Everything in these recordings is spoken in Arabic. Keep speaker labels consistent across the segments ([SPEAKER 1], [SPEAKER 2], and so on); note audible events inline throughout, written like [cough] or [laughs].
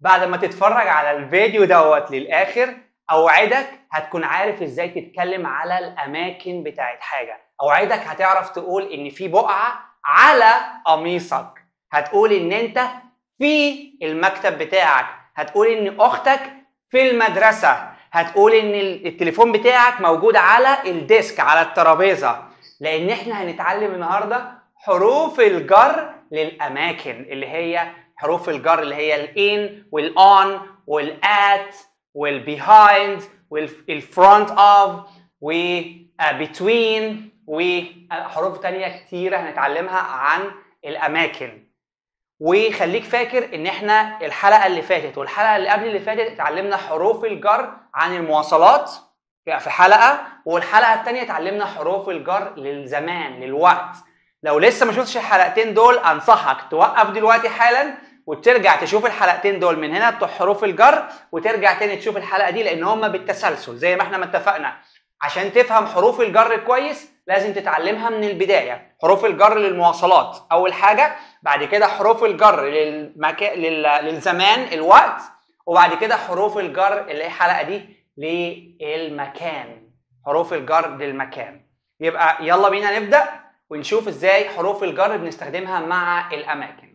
[SPEAKER 1] بعد ما تتفرج على الفيديو دوت للاخر اوعدك هتكون عارف ازاي تتكلم على الاماكن بتاعت حاجه اوعدك هتعرف تقول ان في بقعه على قميصك هتقول ان انت في المكتب بتاعك هتقول ان اختك في المدرسه هتقول ان التليفون بتاعك موجود على الديسك على الترابيزه لان احنا هنتعلم النهارده حروف الجر للاماكن اللي هي حروف الجر اللي هي الان والان والات والبيهايند والفرونت اوف وبتوين وحروف تانية كتيرة هنتعلمها عن الأماكن وخليك فاكر إن إحنا الحلقة اللي فاتت والحلقة اللي قبل اللي فاتت اتعلمنا حروف الجر عن المواصلات في حلقة والحلقة التانية اتعلمنا حروف الجر للزمان للوقت لو لسه ما شفتش الحلقتين دول أنصحك توقف دلوقتي حالا وترجع تشوف الحلقتين دول من هنا حروف الجر وترجع تاني تشوف الحلقه دي لان هم بالتسلسل زي ما احنا ما اتفقنا عشان تفهم حروف الجر كويس لازم تتعلمها من البدايه حروف الجر للمواصلات اول حاجه بعد كده حروف الجر للمكا... لل... للزمان الوقت وبعد كده حروف الجر اللي هي الحلقه دي للمكان حروف الجر للمكان يبقى يلا بينا نبدا ونشوف ازاي حروف الجر بنستخدمها مع الاماكن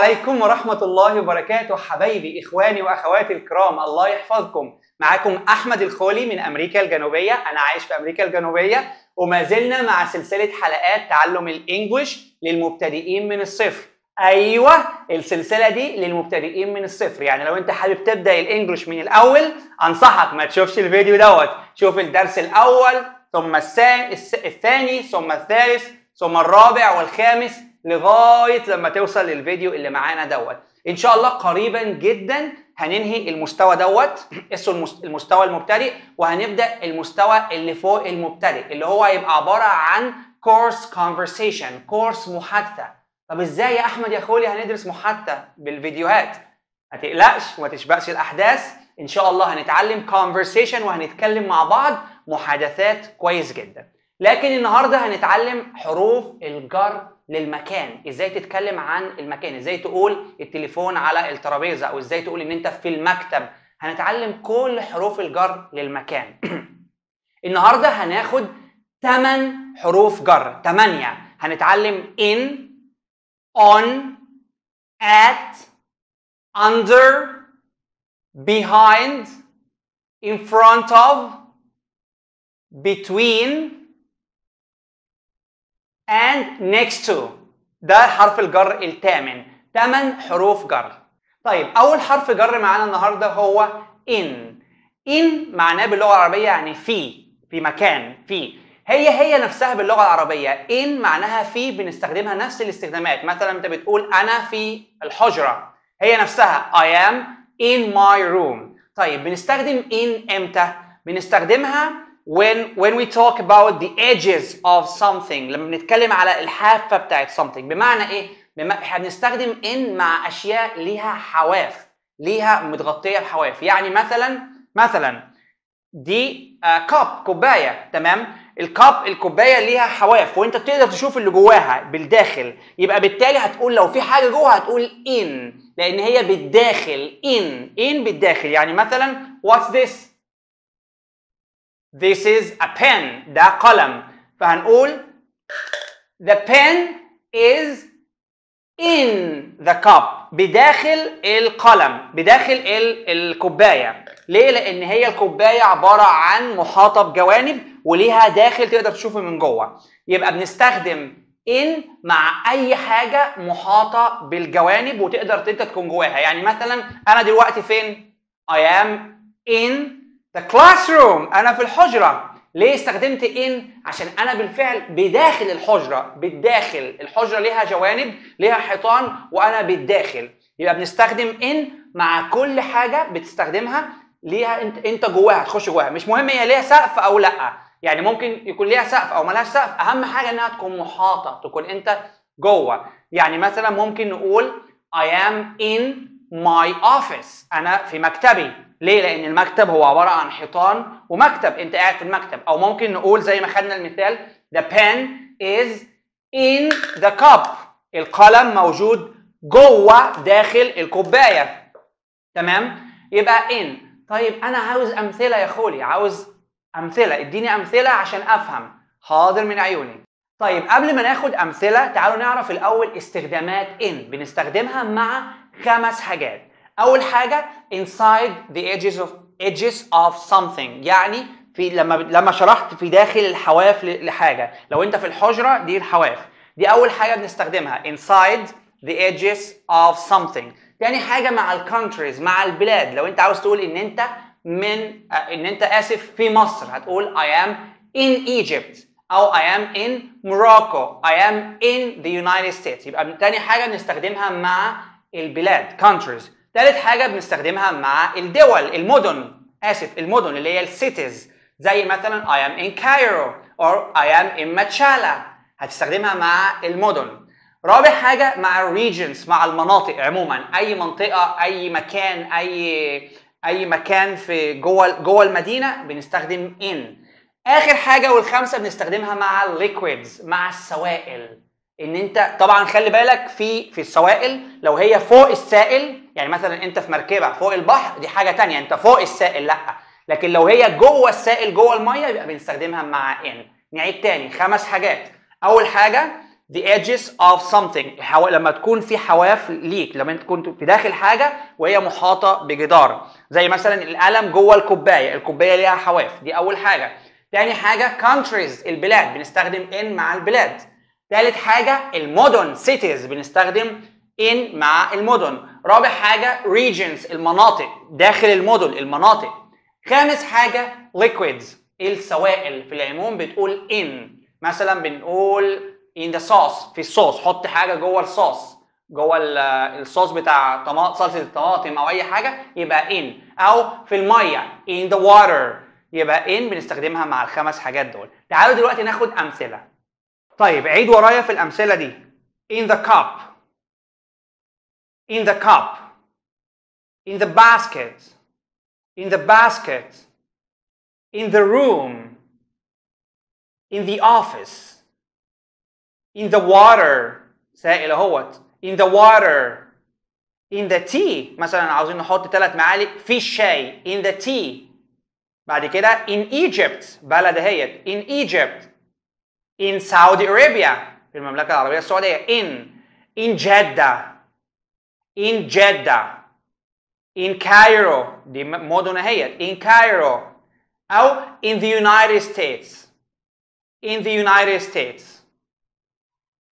[SPEAKER 1] عليكم ورحمة الله وبركاته حبايبي إخواني وأخواتي الكرام الله يحفظكم معاكم أحمد الخولي من أمريكا الجنوبية أنا عايش في أمريكا الجنوبية وما زلنا مع سلسلة حلقات تعلم الإنجليش للمبتدئين من الصفر ايوه السلسله دي للمبتدئين من الصفر يعني لو انت حابب تبدا الانجليش من الاول انصحك ما تشوفش الفيديو دوت شوف الدرس الاول ثم الثاني ثم الثالث ثم الرابع والخامس لغايه لما توصل للفيديو اللي معانا دوت ان شاء الله قريبا جدا هننهي المستوى دوت اسمه المستوى المبتدئ وهنبدا المستوى اللي فوق المبتدئ اللي هو هيبقى عباره عن كورس كونفرسيشن كورس محادثه طب ازاي يا احمد يا خولي هندرس محادثه بالفيديوهات ما تقلقش وما تشبقش الاحداث ان شاء الله هنتعلم كونفرسيشن وهنتكلم مع بعض محادثات كويس جدا لكن النهارده هنتعلم حروف الجر للمكان ازاي تتكلم عن المكان ازاي تقول التليفون على الترابيزه او ازاي تقول ان انت في المكتب هنتعلم كل حروف الجر للمكان [clears throat] النهارده هناخد 8 حروف جر 8 هنتعلم in on at under behind in front of between and next to ده حرف الجر الثامن ثمان حروف جر طيب اول حرف جر معانا النهارده هو in in معناه باللغه العربيه يعني في في مكان في هي هي نفسها باللغه العربيه in معناها في بنستخدمها نفس الاستخدامات مثلا انت بتقول انا في الحجره هي نفسها I am in my room طيب بنستخدم in امتى بنستخدمها when when we talk about the edges of something لما بنتكلم على الحافه بتاعت something بمعنى ايه؟ احنا بنستخدم ان مع اشياء ليها حواف ليها متغطيه بحواف يعني مثلا مثلا دي كوب آه، uh, كوبايه تمام الكوب الكوبايه ليها حواف وانت بتقدر تشوف اللي جواها بالداخل يبقى بالتالي هتقول لو في حاجه جوه هتقول ان لان هي بالداخل ان ان بالداخل يعني مثلا what's this This is a pen ده قلم فهنقول The pen is in the cup بداخل القلم بداخل ال الكوبايه ليه لان هي الكوبايه عباره عن محاطه بجوانب وليها داخل تقدر تشوفه من جوه يبقى بنستخدم ان مع اي حاجه محاطه بالجوانب وتقدر انت تكون جواها يعني مثلا انا دلوقتي فين I am in The classroom أنا في الحجرة ليه استخدمت in عشان أنا بالفعل بداخل الحجرة بالداخل الحجرة ليها جوانب ليها حيطان وأنا بالداخل يبقى بنستخدم in مع كل حاجة بتستخدمها ليها انت انت جواها تخش جواها مش مهم هي ليها سقف او لا يعني ممكن يكون ليها سقف او ملهاش سقف اهم حاجه انها تكون محاطه تكون انت جوه يعني مثلا ممكن نقول I am in my office أنا في مكتبي ليه؟ لأن المكتب هو عبارة عن حيطان ومكتب، أنت قاعد في المكتب، أو ممكن نقول زي ما خدنا المثال the pen is in the cup القلم موجود جوه داخل الكوباية تمام؟ يبقى in طيب أنا عاوز أمثلة يا خولي، عاوز أمثلة، اديني أمثلة عشان أفهم، حاضر من عيوني. طيب قبل ما ناخد أمثلة تعالوا نعرف الأول استخدامات in بنستخدمها مع خمس حاجات. اول حاجه inside the edges of edges of something يعني في لما لما شرحت في داخل الحواف لحاجه لو انت في الحجره دي الحواف دي اول حاجه بنستخدمها inside the edges of something تاني حاجه مع countries مع البلاد لو انت عاوز تقول ان انت من آه، ان انت اسف في مصر هتقول I am in Egypt او I am in Morocco I am in the United States يبقى تاني حاجه بنستخدمها مع البلاد countries ثالث حاجه بنستخدمها مع الدول المدن اسف المدن اللي هي السيتيز زي مثلا I am in Cairo or I am in Machala هتستخدمها مع المدن رابع حاجه مع الريجنز مع المناطق عموما اي منطقه اي مكان اي اي مكان في جوه جوه المدينه بنستخدم in اخر حاجه والخامسه بنستخدمها مع liquids مع السوائل ان انت طبعا خلي بالك في في السوائل لو هي فوق السائل يعني مثلا انت في مركبه فوق البحر دي حاجه تانية انت فوق السائل لا لكن لو هي جوه السائل جوه الميه يبقى بنستخدمها مع ان نعيد تاني خمس حاجات اول حاجه the edges of something لما تكون في حواف ليك لما انت كنت في داخل حاجه وهي محاطه بجدار زي مثلا القلم جوه الكوبايه الكوبايه ليها حواف دي اول حاجه تاني حاجه countries البلاد بنستخدم ان مع البلاد ثالث حاجه المدن سيتيز بنستخدم ان مع المدن رابع حاجه regions المناطق داخل المدن المناطق خامس حاجه liquids السوائل في العموم بتقول in مثلا بنقول in the sauce في الصوص حط حاجه جوه الصوص جوه الصوص بتاع طماط صلصه الطماطم او اي حاجه يبقى ان او في الميه in the water يبقى ان بنستخدمها مع الخمس حاجات دول تعالوا دلوقتي ناخد امثله طيب عيد ورايا في الأمثلة دي in the cup in the cup in the basket in the basket in the room in the office in the water سائل اهوت in the water in the tea مثلا عاوزين نحط ثلاث معالق في الشاي in the tea بعد كده in Egypt بلد اهيت in Egypt in Saudi Arabia في المملكة العربية السعودية in in Jeddah in Jeddah in Cairo دي مدن هي in Cairo أو in the United States in the United States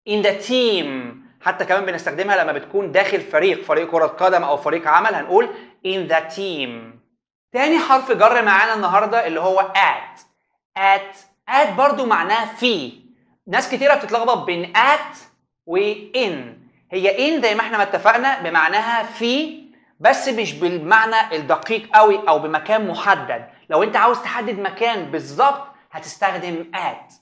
[SPEAKER 1] in the team حتى كمان بنستخدمها لما بتكون داخل فريق فريق كرة قدم أو فريق عمل هنقول in the team تاني حرف جر معانا النهاردة اللي هو at at ات برضو معناه في ناس كتيره بتتلخبط بين ات ان هي ان زي ما احنا ما اتفقنا بمعناها في بس مش بالمعنى الدقيق قوي او بمكان محدد لو انت عاوز تحدد مكان بالظبط هتستخدم ات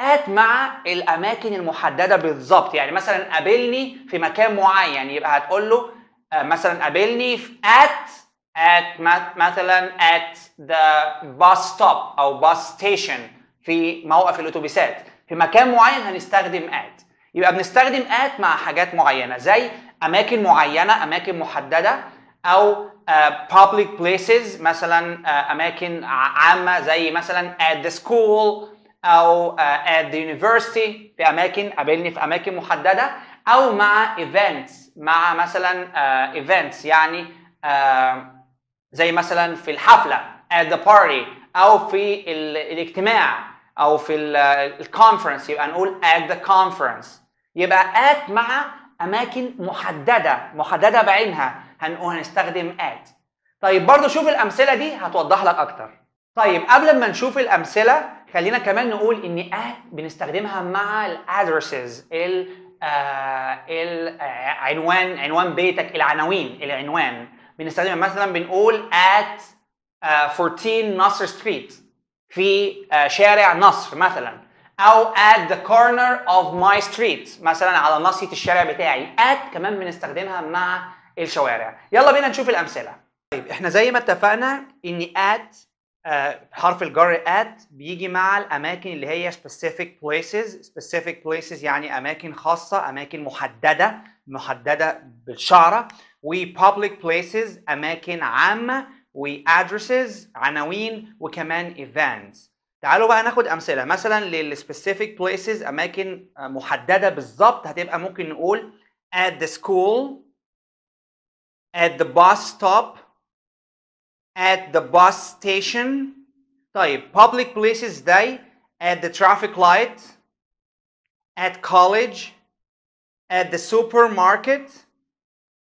[SPEAKER 1] ات مع الاماكن المحدده بالظبط يعني مثلا قابلني في مكان معين يعني يبقى هتقول له آه، مثلا قابلني في ات at مثلا at the bus stop او bus station في موقف الاتوبيسات في مكان معين هنستخدم ات يبقى بنستخدم ات مع حاجات معينه زي اماكن معينه اماكن محدده او آه، public places مثلا آه، اماكن عامه زي مثلا at the school او آه، at the university في اماكن قابلني في اماكن محدده او مع events مع مثلا events يعني زي مثلا في الحفله at the party او في الاجتماع او في الكونفرنس يبقى نقول at the conference يبقى at مع اماكن محدده محدده بعينها هنقول هنستخدم at طيب برضو شوف الامثله دي هتوضح لك اكتر طيب قبل ما نشوف الامثله خلينا كمان نقول ان at بنستخدمها مع الادرسز العنوان آه، آه، عنوان بيتك العناوين العنوان بنستخدمها مثلا بنقول at 14 نصر ستريت في آه، شارع نصر مثلا او at the corner of my street مثلا على ناصيه الشارع بتاعي at كمان بنستخدمها مع الشوارع يلا بينا نشوف الامثله طيب احنا زي ما اتفقنا ان at آه، حرف الجر at بيجي مع الاماكن اللي هي specific places specific places يعني اماكن خاصه اماكن محدده محدده بالشعره و public places اماكن عامه وادرسز عناوين وكمان ايفنتس تعالوا بقى ناخد امثله مثلا للسبيسيفيك بليسز اماكن محدده بالظبط هتبقى ممكن نقول at the school at the bus stop at the bus station طيب public places دي at the traffic light at college at the supermarket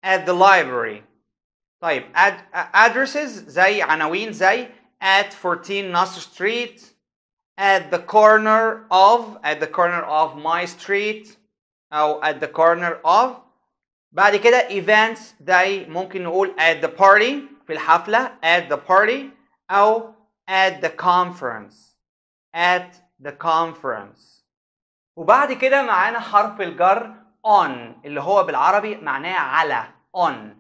[SPEAKER 1] at the library طيب addresses زي عناوين زي at 14 نصر Street at the corner of at the corner of my street او at the corner of بعد كده events زي ممكن نقول at the party في الحفلة at the party او at the conference at the conference وبعد كده معانا حرف الجر on اللي هو بالعربي معناه على on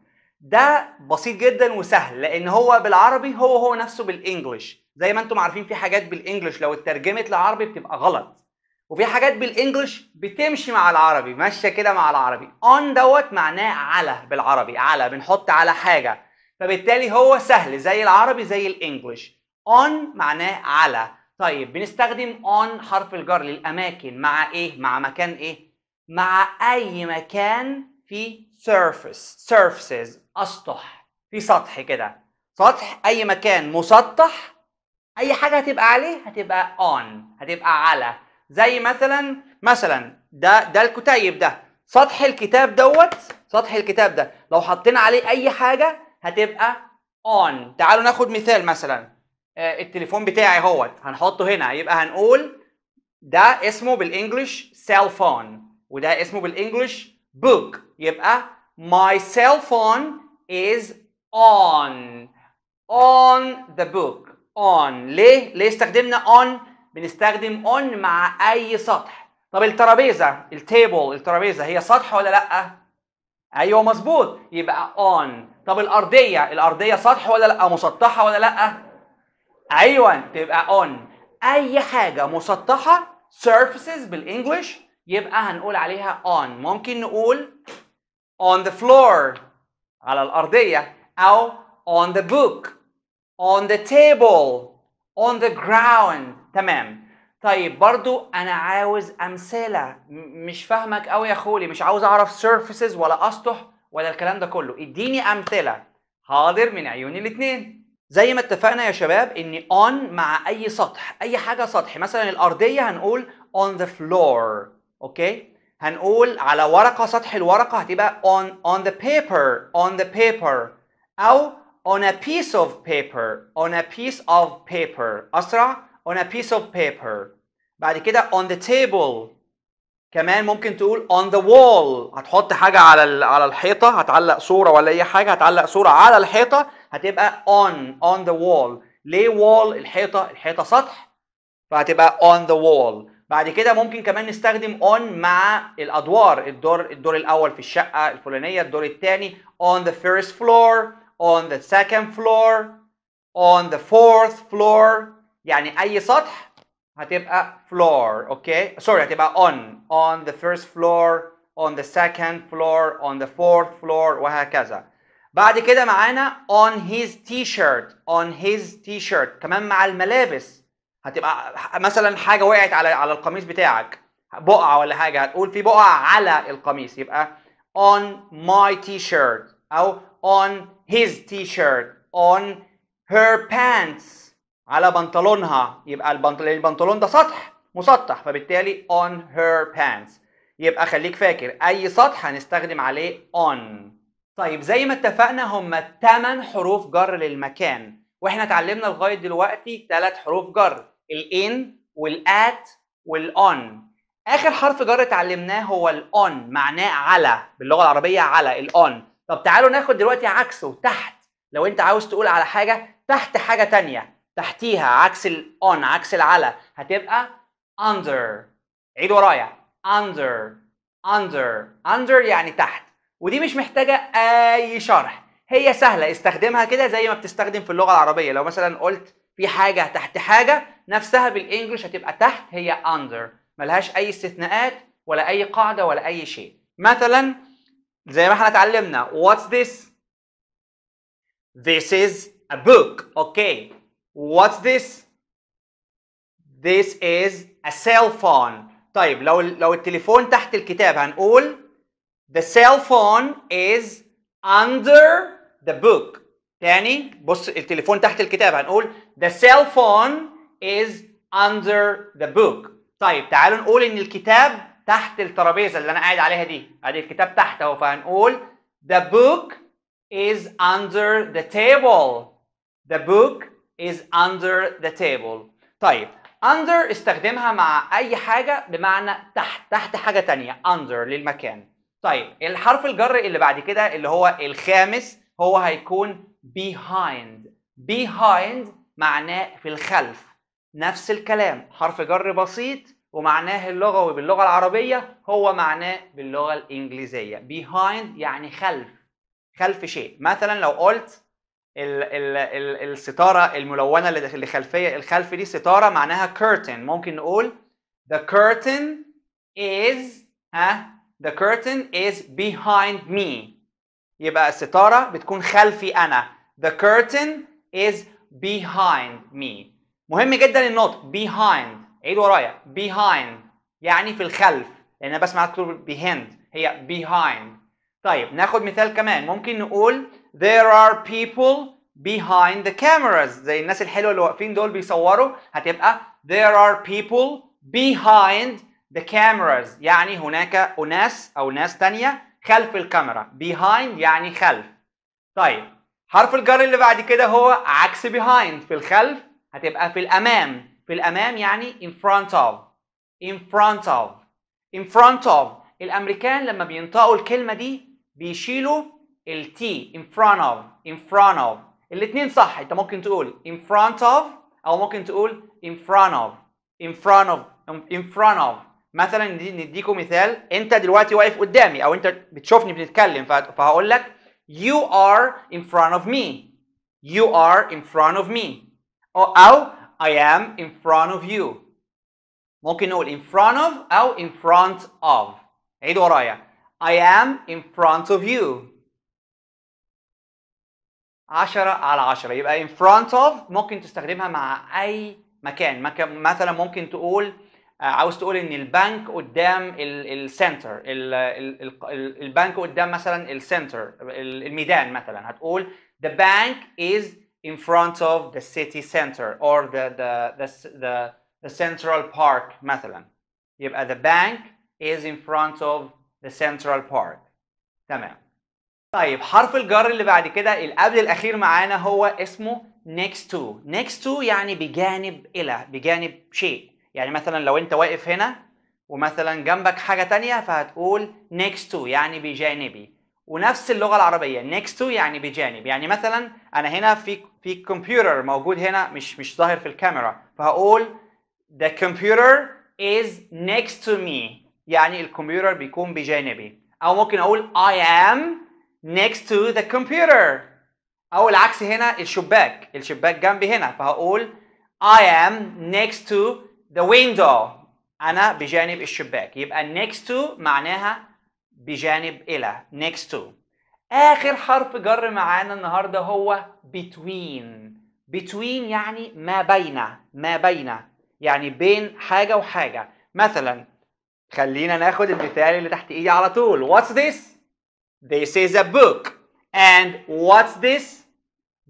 [SPEAKER 1] ده بسيط جدا وسهل لان هو بالعربي هو هو نفسه بالانجلش زي ما انتم عارفين في حاجات بالانجلش لو اترجمت لعربي بتبقى غلط وفي حاجات بالانجلش بتمشي مع العربي ماشيه كده مع العربي اون دوت معناه على بالعربي على بنحط على حاجه فبالتالي هو سهل زي العربي زي الانجلش اون معناه على طيب بنستخدم اون حرف الجر للاماكن مع ايه مع مكان ايه مع اي مكان في surface surfaces اسطح في سطح كده سطح اي مكان مسطح اي حاجه هتبقى عليه هتبقى اون هتبقى على زي مثلا مثلا ده ده الكتيب ده سطح الكتاب دوت سطح الكتاب ده لو حطينا عليه اي حاجه هتبقى اون تعالوا ناخد مثال مثلا آه، التليفون بتاعي اهوت هنحطه هنا يبقى هنقول ده اسمه بالانجلش سيل فون وده اسمه بالانجلش بوك يبقى ماي سيل فون is on on the book on ليه ليه استخدمنا on بنستخدم on مع اي سطح طب الترابيزه التيبل الترابيزه هي سطح ولا لا ايوه مظبوط يبقى on طب الارضيه الارضيه سطح ولا لا مسطحه ولا لا ايوه تبقى on اي حاجه مسطحه surfaces بالانجلش يبقى هنقول عليها on ممكن نقول on the floor على الأرضية أو on the book on the table on the ground تمام طيب برضو أنا عاوز أمثلة مش فاهمك أوي يا خولي مش عاوز أعرف surfaces ولا أسطح ولا الكلام ده كله اديني أمثلة حاضر من عيوني الاتنين زي ما اتفقنا يا شباب ان on مع اي سطح اي حاجه سطح مثلا الارضيه هنقول on the floor اوكي هنقول على ورقة سطح الورقة هتبقى on on the paper on the paper أو on a piece of paper on a piece of paper أسرع on a piece of paper بعد كده on the table كمان ممكن تقول on the wall هتحط حاجة على على الحيطة هتعلق صورة ولا أي حاجة هتعلق صورة على الحيطة هتبقى on on the wall ليه wall الحيطة الحيطة سطح فهتبقى on the wall بعد كده ممكن كمان نستخدم on مع الادوار الدور الدور الاول في الشقه الفلانيه الدور الثاني on the first floor on the second floor on the fourth floor يعني اي سطح هتبقى floor اوكي سوري هتبقى on on the first floor on the second floor on the fourth floor وهكذا بعد كده معانا on his t-shirt on his t-shirt كمان مع الملابس هتبقى مثلا حاجه وقعت على على القميص بتاعك بقعه ولا حاجه هتقول في بقعه على القميص يبقى on my t-shirt او on his t-shirt on her pants على بنطلونها يبقى البنطلون البنطلون ده سطح مسطح فبالتالي on her pants يبقى خليك فاكر اي سطح هنستخدم عليه on طيب زي ما اتفقنا هما الثمان حروف جر للمكان واحنا اتعلمنا لغايه دلوقتي ثلاث حروف جر الان والات والاون اخر حرف جر اتعلمناه هو الاون معناه على باللغه العربيه على الاون طب تعالوا ناخد دلوقتي عكسه تحت لو انت عاوز تقول على حاجه تحت حاجه تانية تحتيها عكس الاون عكس العلى هتبقى under عيد ورايا under under under يعني تحت ودي مش محتاجه اي شرح هي سهله استخدمها كده زي ما بتستخدم في اللغه العربيه لو مثلا قلت في حاجه تحت حاجه نفسها بالانجلش هتبقى تحت هي under ملهاش اي استثناءات ولا اي قاعده ولا اي شيء مثلا زي ما احنا اتعلمنا what's this this is a book okay what's this this is a cell phone طيب لو لو التليفون تحت الكتاب هنقول the cell phone is under the book تاني بص التليفون تحت الكتاب هنقول the cell phone is under the book طيب تعالوا نقول ان الكتاب تحت الترابيزه اللي انا قاعد عليها دي ادي الكتاب تحت اهو فهنقول the book is under the table the book is under the table طيب under استخدمها مع اي حاجه بمعنى تحت تحت حاجه تانية under للمكان طيب الحرف الجر اللي بعد كده اللي هو الخامس هو هيكون behind behind معناه في الخلف نفس الكلام حرف جر بسيط ومعناه اللغوي باللغة العربية هو معناه باللغة الإنجليزية behind يعني خلف خلف شيء مثلا لو قلت ال ال ال الستارة الملونة اللي خلفية الخلف دي ستارة معناها curtain ممكن نقول the curtain is ها the curtain is behind me يبقى الستارة بتكون خلفي أنا the curtain is behind me مهم جدا النطق behind عيد ورايا behind يعني في الخلف لان انا بسمع تقول behind هي behind طيب ناخد مثال كمان ممكن نقول there are people behind the cameras زي الناس الحلوه اللي واقفين دول بيصوروا هتبقى there are people behind the cameras يعني هناك أناس أو ناس ثانيه خلف الكاميرا behind يعني خلف طيب حرف الجر اللي بعد كده هو عكس behind في الخلف هتبقى في الامام في الامام يعني in front of in front of in front of الامريكان لما بينطقوا الكلمه دي بيشيلوا T in front of in front of الاتنين صح انت ممكن تقول in front of او ممكن تقول in front of in front of in front of مثلا نديكم مثال انت دلوقتي واقف قدامي او انت بتشوفني بنتكلم فهقول لك you are in front of me you are in front of me أو I am in front of you ممكن نقول in front of أو in front of عيد ورايا I am in front of you عشرة على عشرة يبقى in front of ممكن تستخدمها مع أي مكان مثلا ممكن تقول آه، عاوز تقول ان البنك قدام السنتر البنك قدام مثلا السنتر الميدان مثلا هتقول the bank is in front of the city center or the the the, the, the central park مثلا يبقى the bank is in front of the central park تمام طيب حرف الجر اللي بعد كده القبل الاخير معانا هو اسمه next to next to يعني بجانب الى بجانب شيء يعني مثلا لو انت واقف هنا ومثلا جنبك حاجه ثانيه فهتقول next to يعني بجانبي ونفس اللغه العربيه next to يعني بجانب يعني مثلا انا هنا في في كمبيوتر موجود هنا مش مش ظاهر في الكاميرا فهقول the computer is next to me يعني الكمبيوتر بيكون بجانبي او ممكن اقول I am next to the computer او العكس هنا الشباك الشباك جنبي هنا فهقول I am next to the window انا بجانب الشباك يبقى next to معناها بجانب الى next to اخر حرف جر معانا النهارده هو between between يعني ما بين ما بين يعني بين حاجه وحاجه مثلا خلينا ناخد المثال اللي تحت ايدي على طول what's this this is a book and what's this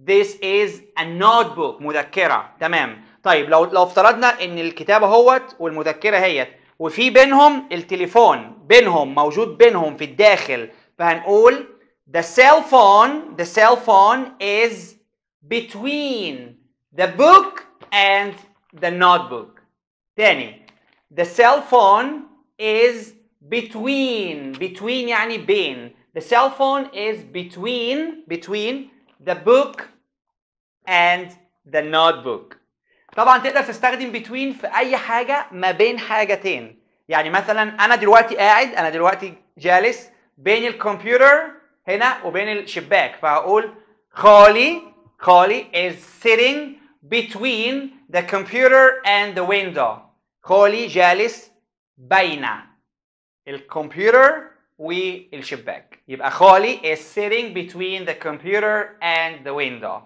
[SPEAKER 1] this is a notebook مذكره تمام طيب لو لو افترضنا ان الكتاب هوت والمذكره هيت وفي بينهم التليفون بينهم موجود بينهم في الداخل فهنقول the cell phone, the cell phone is between the book and the notebook. Danny. the cell phone is between between يعني بين the cell phone is between between the book and the notebook طبعا تقدر تستخدم between في اي حاجه ما بين حاجتين يعني مثلا انا دلوقتي قاعد انا دلوقتي جالس بين الكمبيوتر هنا وبين الشباك فهقول خالي خالي is sitting between the computer and the window خالي جالس بين الكمبيوتر والشباك يبقى خالي is sitting between the computer and the window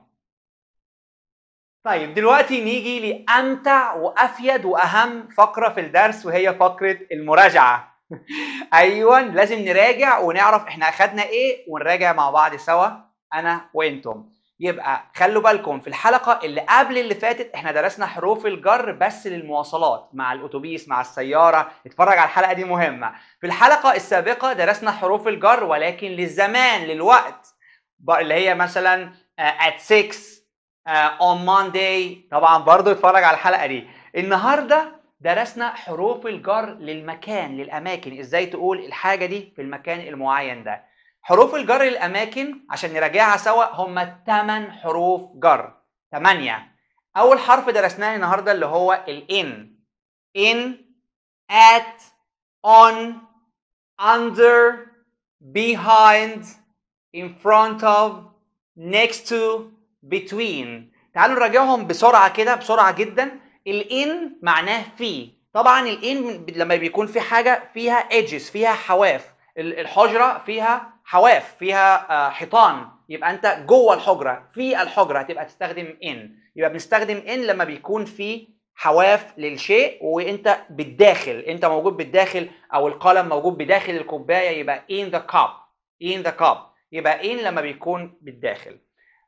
[SPEAKER 1] طيب دلوقتي نيجي لأمتع وأفيد وأهم فقرة في الدرس وهي فقرة المراجعة [laughs] ايوه لازم نراجع ونعرف احنا اخدنا ايه ونراجع مع بعض سوا انا وانتم يبقى خلوا بالكم في الحلقة اللي قبل اللي فاتت احنا درسنا حروف الجر بس للمواصلات مع الأتوبيس مع السيارة اتفرج على الحلقة دي مهمة في الحلقة السابقة درسنا حروف الجر ولكن للزمان للوقت اللي هي مثلا آه، at 6 آه، on Monday طبعا برضو اتفرج على الحلقة دي النهاردة درسنا حروف الجر للمكان للاماكن ازاي تقول الحاجه دي في المكان المعين ده حروف الجر للاماكن عشان نراجعها سوا هم 8 حروف جر 8 اول حرف درسناه النهارده اللي هو الان in at on under behind in front of next to between تعالوا نراجعهم بسرعه كده بسرعه جدا الان معناه في طبعا الان لما بيكون في حاجه فيها ايدجز فيها حواف الحجره فيها حواف فيها آه، حيطان يبقى انت جوه الحجره في الحجره هتبقى تستخدم ان يبقى بنستخدم ان لما بيكون في حواف للشيء وانت بالداخل انت موجود بالداخل او القلم موجود بداخل الكوبايه يبقى in the cup in the cup يبقى ان لما بيكون بالداخل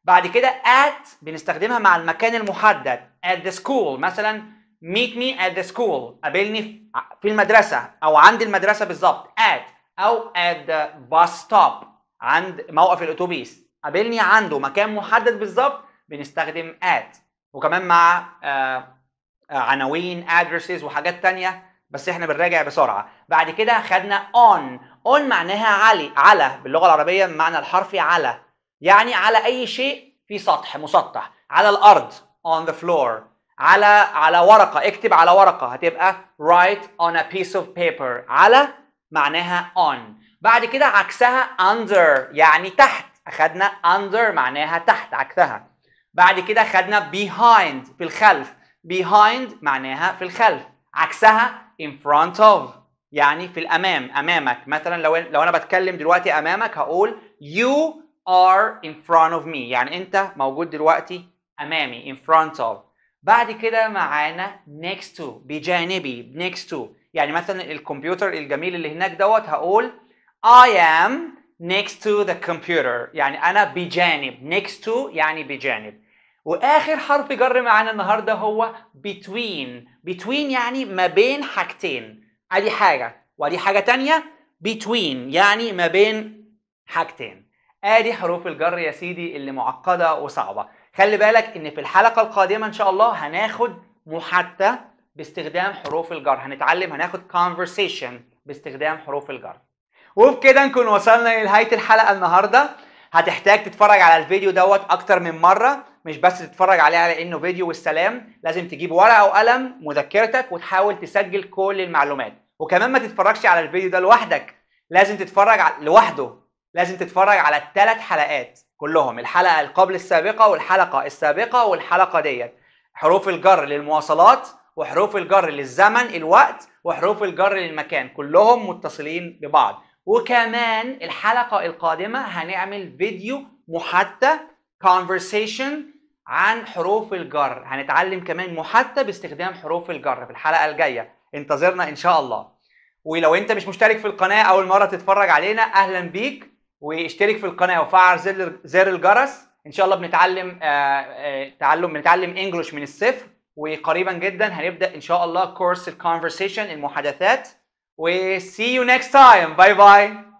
[SPEAKER 1] بعد كده at بنستخدمها مع المكان المحدد at the school مثلا meet me at the school قابلني في المدرسة أو عند المدرسة بالظبط at أو at the bus stop عند موقف الأتوبيس قابلني عنده مكان محدد بالظبط بنستخدم at وكمان مع آه، آه، عناوين addresses وحاجات تانية بس احنا بنراجع بسرعة بعد كده خدنا on on معناها علي على باللغة العربية معنى الحرفي على يعني على اي شيء في سطح مسطح على الارض on the floor على على ورقه اكتب على ورقه هتبقى write on a piece of paper على معناها on بعد كده عكسها under يعني تحت اخدنا under معناها تحت عكسها بعد كده خدنا behind في الخلف behind معناها في الخلف عكسها in front of يعني في الامام امامك مثلا لو لو انا بتكلم دلوقتي امامك هقول you are in front of me يعني انت موجود دلوقتي امامي in front of بعد كده معانا next to بجانبي next to يعني مثلا الكمبيوتر الجميل اللي هناك دوت هقول I am next to the computer يعني انا بجانب next to يعني بجانب واخر حرف جر معانا النهارده هو between between يعني ما بين حاجتين ادي حاجه ودي حاجه تانية between يعني ما بين حاجتين ادي حروف الجر يا سيدي اللي معقده وصعبه خلي بالك ان في الحلقه القادمه ان شاء الله هناخد محادثه باستخدام حروف الجر هنتعلم هناخد conversation باستخدام حروف الجر وبكده نكون وصلنا لنهايه الحلقه النهارده هتحتاج تتفرج على الفيديو دوت اكتر من مره مش بس تتفرج عليه على انه فيديو والسلام لازم تجيب ورقه وقلم مذكرتك وتحاول تسجل كل المعلومات وكمان ما تتفرجش على الفيديو ده لوحدك لازم تتفرج لوحده لازم تتفرج على الثلاث حلقات كلهم الحلقه قبل السابقه والحلقه السابقه والحلقه ديت حروف الجر للمواصلات وحروف الجر للزمن الوقت وحروف الجر للمكان كلهم متصلين ببعض وكمان الحلقه القادمه هنعمل فيديو محادثه conversation عن حروف الجر هنتعلم كمان محادثه باستخدام حروف الجر في الحلقه الجايه انتظرنا ان شاء الله ولو انت مش مشترك في القناه اول مره تتفرج علينا اهلا بيك واشترك في القناه وفعل زر زر الجرس ان شاء الله بنتعلم آه، آه، تعلم بنتعلم انجلش من الصفر وقريبا جدا هنبدا ان شاء الله كورس الكونفرسيشن المحادثات و see you next time bye bye